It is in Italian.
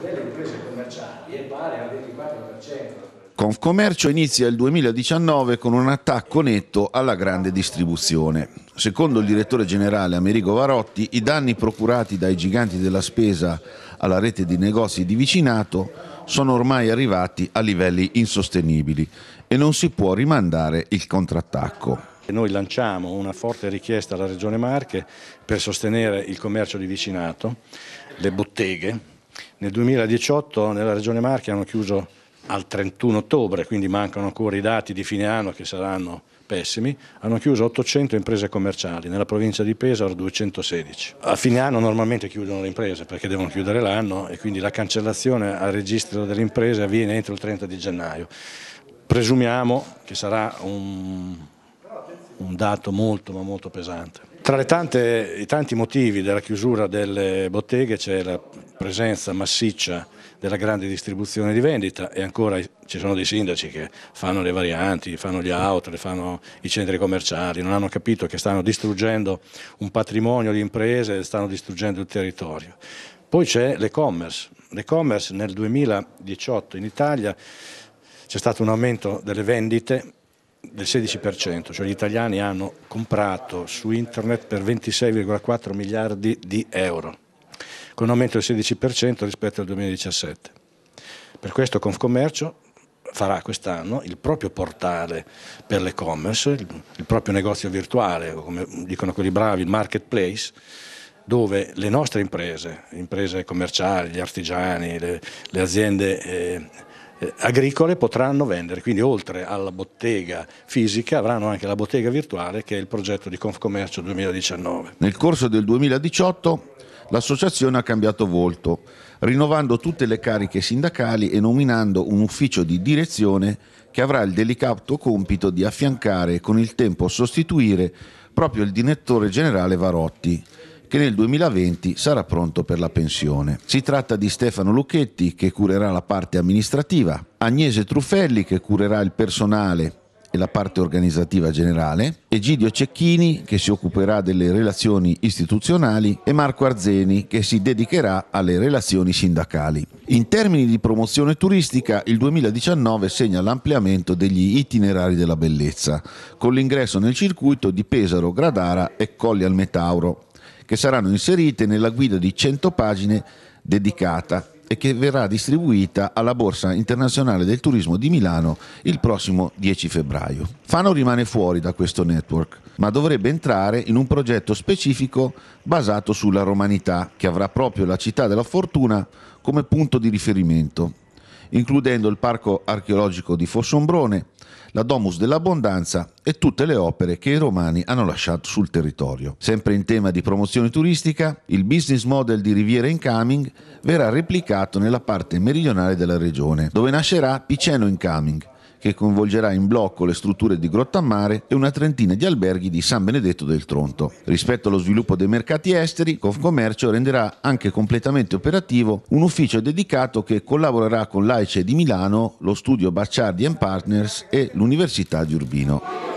delle imprese commerciali è pari al 24%. Confcommercio inizia il 2019 con un attacco netto alla grande distribuzione. Secondo il direttore generale Amerigo Varotti, i danni procurati dai giganti della spesa alla rete di negozi di vicinato sono ormai arrivati a livelli insostenibili e non si può rimandare il contrattacco. Noi lanciamo una forte richiesta alla Regione Marche per sostenere il commercio di vicinato, le botteghe, nel 2018 nella Regione Marche hanno chiuso al 31 ottobre, quindi mancano ancora i dati di fine anno che saranno pessimi, hanno chiuso 800 imprese commerciali, nella provincia di Pesaro 216. A fine anno normalmente chiudono le imprese perché devono chiudere l'anno e quindi la cancellazione al registro delle imprese avviene entro il 30 di gennaio. Presumiamo che sarà un, un dato molto ma molto pesante. Tra tante, i tanti motivi della chiusura delle botteghe c'è la presenza massiccia della grande distribuzione di vendita e ancora ci sono dei sindaci che fanno le varianti, fanno gli auto, fanno i centri commerciali, non hanno capito che stanno distruggendo un patrimonio di imprese, stanno distruggendo il territorio. Poi c'è l'e-commerce. L'e-commerce nel 2018 in Italia c'è stato un aumento delle vendite del 16%, cioè gli italiani hanno comprato su internet per 26,4 miliardi di euro con un aumento del 16% rispetto al 2017. Per questo Confcommercio farà quest'anno il proprio portale per l'e-commerce, il proprio negozio virtuale, o come dicono quelli bravi, il marketplace, dove le nostre imprese, le imprese commerciali, gli artigiani, le, le aziende eh, eh, agricole potranno vendere, quindi oltre alla bottega fisica avranno anche la bottega virtuale che è il progetto di Confcommercio 2019. Nel corso del 2018 l'associazione ha cambiato volto, rinnovando tutte le cariche sindacali e nominando un ufficio di direzione che avrà il delicato compito di affiancare e con il tempo sostituire proprio il direttore generale Varotti, che nel 2020 sarà pronto per la pensione. Si tratta di Stefano Lucchetti che curerà la parte amministrativa, Agnese Truffelli che curerà il personale la parte organizzativa generale, Egidio Cecchini che si occuperà delle relazioni istituzionali e Marco Arzeni che si dedicherà alle relazioni sindacali. In termini di promozione turistica il 2019 segna l'ampliamento degli itinerari della bellezza, con l'ingresso nel circuito di Pesaro, Gradara e Colli al Metauro, che saranno inserite nella guida di 100 pagine dedicata e che verrà distribuita alla Borsa Internazionale del Turismo di Milano il prossimo 10 febbraio. Fano rimane fuori da questo network, ma dovrebbe entrare in un progetto specifico basato sulla romanità, che avrà proprio la città della fortuna come punto di riferimento includendo il Parco archeologico di Fossombrone, la Domus dell'Abbondanza e tutte le opere che i romani hanno lasciato sul territorio. Sempre in tema di promozione turistica, il business model di Riviera Incoming verrà replicato nella parte meridionale della regione, dove nascerà Piceno Incoming, che coinvolgerà in blocco le strutture di Grottammare e una trentina di alberghi di San Benedetto del Tronto. Rispetto allo sviluppo dei mercati esteri, Confcommercio renderà anche completamente operativo un ufficio dedicato che collaborerà con l'AICE di Milano, lo studio Bacciardi Partners e l'Università di Urbino.